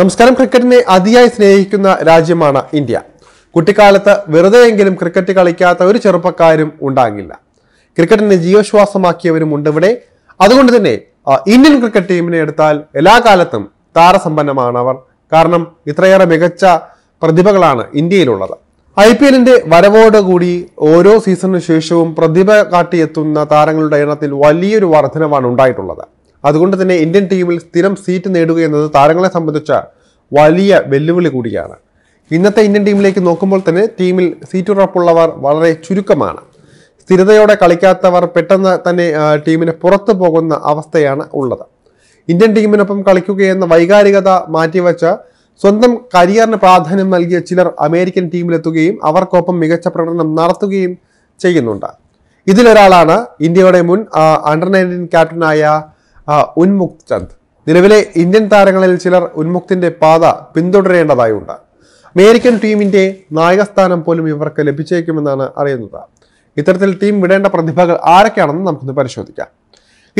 നമസ്കാരം ക്രിക്കറ്റിനെ അതിയായി സ്നേഹിക്കുന്ന രാജ്യമാണ് ഇന്ത്യ കുട്ടിക്കാലത്ത് വെറുതെയെങ്കിലും ക്രിക്കറ്റ് കളിക്കാത്ത ഒരു ചെറുപ്പക്കാരും ഉണ്ടാകില്ല ക്രിക്കറ്റിനെ ജീവശ്വാസമാക്കിയവരും ഉണ്ട് ഇവിടെ അതുകൊണ്ട് തന്നെ ഇന്ത്യൻ ക്രിക്കറ്റ് ടീമിനെ എടുത്താൽ എല്ലാ കാലത്തും താരസമ്പന്നമാണ് അവർ കാരണം ഇത്രയേറെ മികച്ച പ്രതിഭകളാണ് ഇന്ത്യയിലുള്ളത് ഐ പി എല്ലിന്റെ വരവോടുകൂടി ഓരോ സീസണിനു ശേഷവും പ്രതിഭ കാട്ടിയെത്തുന്ന താരങ്ങളുടെ എണ്ണത്തിൽ വലിയൊരു വർധനവാണ് ഉണ്ടായിട്ടുള്ളത് അതുകൊണ്ട് തന്നെ ഇന്ത്യൻ ടീമിൽ സ്ഥിരം സീറ്റ് നേടുക എന്നത് താരങ്ങളെ സംബന്ധിച്ച വലിയ വെല്ലുവിളി കൂടിയാണ് ഇന്നത്തെ ഇന്ത്യൻ ടീമിലേക്ക് നോക്കുമ്പോൾ തന്നെ ടീമിൽ ഉറപ്പുള്ളവർ വളരെ ചുരുക്കമാണ് സ്ഥിരതയോടെ കളിക്കാത്തവർ പെട്ടെന്ന് തന്നെ ടീമിന് പുറത്തു പോകുന്ന അവസ്ഥയാണ് ഉള്ളത് ഇന്ത്യൻ ടീമിനൊപ്പം കളിക്കുകയെന്ന വൈകാരികത മാറ്റിവെച്ച സ്വന്തം കരിയറിന് പ്രാധാന്യം നൽകിയ ചിലർ അമേരിക്കൻ ടീമിലെത്തുകയും അവർക്കൊപ്പം മികച്ച പ്രകടനം നടത്തുകയും ചെയ്യുന്നുണ്ട് ഇതിലൊരാളാണ് ഇന്ത്യയുടെ മുൻ അണ്ടർ നയൻറ്റീൻ ക്യാപ്റ്റനായ ഉന്മുക്ത് ചന്ദ് നിലവിലെ ഇന്ത്യൻ താരങ്ങളിൽ ചിലർ ഉന്മുക്തിന്റെ പാത പിന്തുടരേണ്ടതായുണ്ട് അമേരിക്കൻ ടീമിന്റെ നായകസ്ഥാനം പോലും ഇവർക്ക് ലഭിച്ചേക്കുമെന്നാണ് അറിയുന്നത് ഇത്തരത്തിൽ ടീം വിടേണ്ട പ്രതിഭകൾ ആരൊക്കെയാണെന്ന് നമുക്കൊന്ന് പരിശോധിക്കാം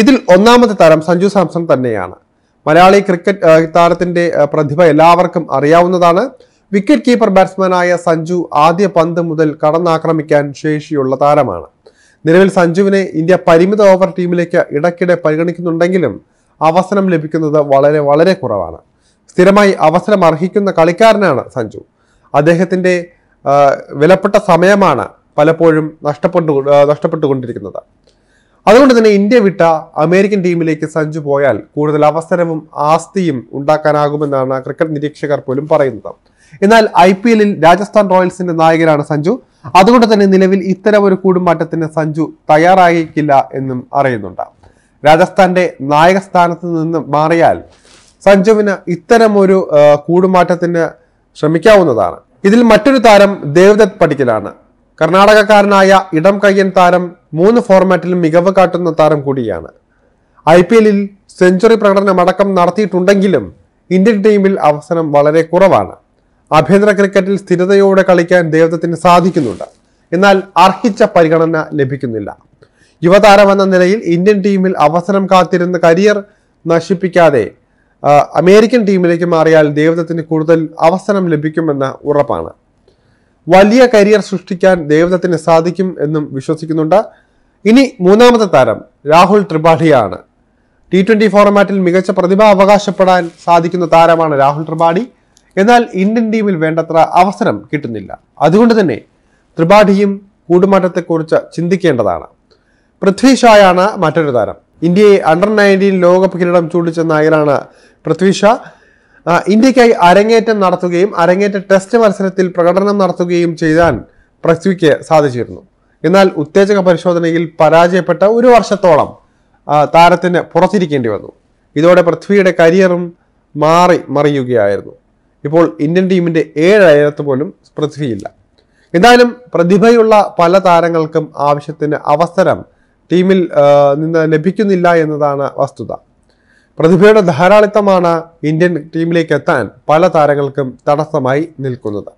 ഇതിൽ ഒന്നാമത്തെ താരം സഞ്ജു സാംസൺ തന്നെയാണ് മലയാളി ക്രിക്കറ്റ് താരത്തിന്റെ പ്രതിഭ എല്ലാവർക്കും അറിയാവുന്നതാണ് വിക്കറ്റ് കീപ്പർ ബാറ്റ്സ്മാനായ സഞ്ജു ആദ്യ പന്ത് മുതൽ കടന്നാക്രമിക്കാൻ ശേഷിയുള്ള താരമാണ് നിലവിൽ സഞ്ജുവിനെ ഇന്ത്യ പരിമിത ഓവർ ടീമിലേക്ക് ഇടയ്ക്കിടെ പരിഗണിക്കുന്നുണ്ടെങ്കിലും അവസരം ലഭിക്കുന്നത് വളരെ വളരെ കുറവാണ് സ്ഥിരമായി അവസരം അർഹിക്കുന്ന കളിക്കാരനാണ് സഞ്ജു അദ്ദേഹത്തിൻ്റെ വിലപ്പെട്ട സമയമാണ് പലപ്പോഴും നഷ്ടപ്പെട്ടു നഷ്ടപ്പെട്ടുകൊണ്ടിരിക്കുന്നത് അതുകൊണ്ട് തന്നെ ഇന്ത്യ വിട്ട അമേരിക്കൻ ടീമിലേക്ക് സഞ്ജു പോയാൽ കൂടുതൽ അവസരവും ആസ്തിയും ഉണ്ടാക്കാനാകുമെന്നാണ് ക്രിക്കറ്റ് നിരീക്ഷകർ പോലും പറയുന്നത് എന്നാൽ ഐ പി എല്ലിൽ രാജസ്ഥാൻ റോയൽസിന്റെ നായകനാണ് സഞ്ജു അതുകൊണ്ട് തന്നെ നിലവിൽ ഇത്തരം ഒരു കൂടുമാറ്റത്തിന് സഞ്ജു തയ്യാറായേക്കില്ല എന്നും അറിയുന്നുണ്ട് രാജസ്ഥാന്റെ നായക സ്ഥാനത്ത് നിന്നും മാറിയാൽ സഞ്ജുവിന് ഇത്തരമൊരു കൂടുമാറ്റത്തിന് ശ്രമിക്കാവുന്നതാണ് ഇതിൽ മറ്റൊരു താരം ദേവ്ദത്ത് പടിക്കലാണ് കർണാടകക്കാരനായ ഇടം കയ്യൻ താരം മൂന്ന് ഫോർമാറ്റിലും മികവ് കാട്ടുന്ന താരം കൂടിയാണ് ഐ പി എല്ലിൽ സെഞ്ചുറി പ്രകടനമടക്കം നടത്തിയിട്ടുണ്ടെങ്കിലും ഇന്ത്യൻ ടീമിൽ അവസരം വളരെ കുറവാണ് ആഭ്യന്തര ക്രിക്കറ്റിൽ സ്ഥിരതയോടെ കളിക്കാൻ ദേവദത്തിന് സാധിക്കുന്നുണ്ട് എന്നാൽ അർഹിച്ച പരിഗണന ലഭിക്കുന്നില്ല യുവതാരമെന്ന നിലയിൽ ഇന്ത്യൻ ടീമിൽ അവസരം കാത്തിരുന്ന കരിയർ നശിപ്പിക്കാതെ അമേരിക്കൻ ടീമിലേക്ക് മാറിയാൽ ദേവതത്തിന് കൂടുതൽ അവസരം ലഭിക്കുമെന്ന ഉറപ്പാണ് വലിയ കരിയർ സൃഷ്ടിക്കാൻ ദേവദത്തിന് സാധിക്കും എന്നും വിശ്വസിക്കുന്നുണ്ട് ഇനി മൂന്നാമത്തെ താരം രാഹുൽ ത്രിപാഠിയാണ് ടി ട്വന്റി ഫോർമാറ്റിൽ മികച്ച പ്രതിഭ അവകാശപ്പെടാൻ സാധിക്കുന്ന താരമാണ് രാഹുൽ ത്രിപാഠി എന്നാൽ ഇന്ത്യൻ ടീമിൽ വേണ്ടത്ര അവസരം കിട്ടുന്നില്ല അതുകൊണ്ട് തന്നെ ത്രിപാഠിയും കൂടുമാറ്റത്തെക്കുറിച്ച് ചിന്തിക്കേണ്ടതാണ് പൃഥ്വി ഷായാണ് മറ്റൊരു താരം ഇന്ത്യയെ അണ്ടർ നയൻറ്റീൻ ലോകകപ്പ് കിരീടം ചൂണ്ടിച്ച നായകനാണ് പൃഥ്വി ഷാ ഇന്ത്യക്കായി അരങ്ങേറ്റം നടത്തുകയും അരങ്ങേറ്റ ടെസ്റ്റ് മത്സരത്തിൽ പ്രകടനം നടത്തുകയും ചെയ്താൻ പൃഥ്വിക്ക് സാധിച്ചിരുന്നു എന്നാൽ ഉത്തേജക പരിശോധനയിൽ പരാജയപ്പെട്ട ഒരു വർഷത്തോളം താരത്തിന് പുറത്തിരിക്കേണ്ടി വന്നു ഇതോടെ പൃഥ്വിയുടെ കരിയറും മാറി മറിയുകയായിരുന്നു ഇപ്പോൾ ഇന്ത്യൻ ടീമിൻ്റെ ഏഴായിരത്ത് പോലും പൃഥ്വിയില്ല എന്തായാലും പ്രതിഭയുള്ള പല താരങ്ങൾക്കും ആവശ്യത്തിന് അവസരം ടീമിൽ നിന്ന് ലഭിക്കുന്നില്ല എന്നതാണ് വസ്തുത പ്രതിഭയുടെ ധാരാളിത്തമാണ് ഇന്ത്യൻ ടീമിലേക്ക് എത്താൻ പല താരങ്ങൾക്കും തടസ്സമായി നിൽക്കുന്നത്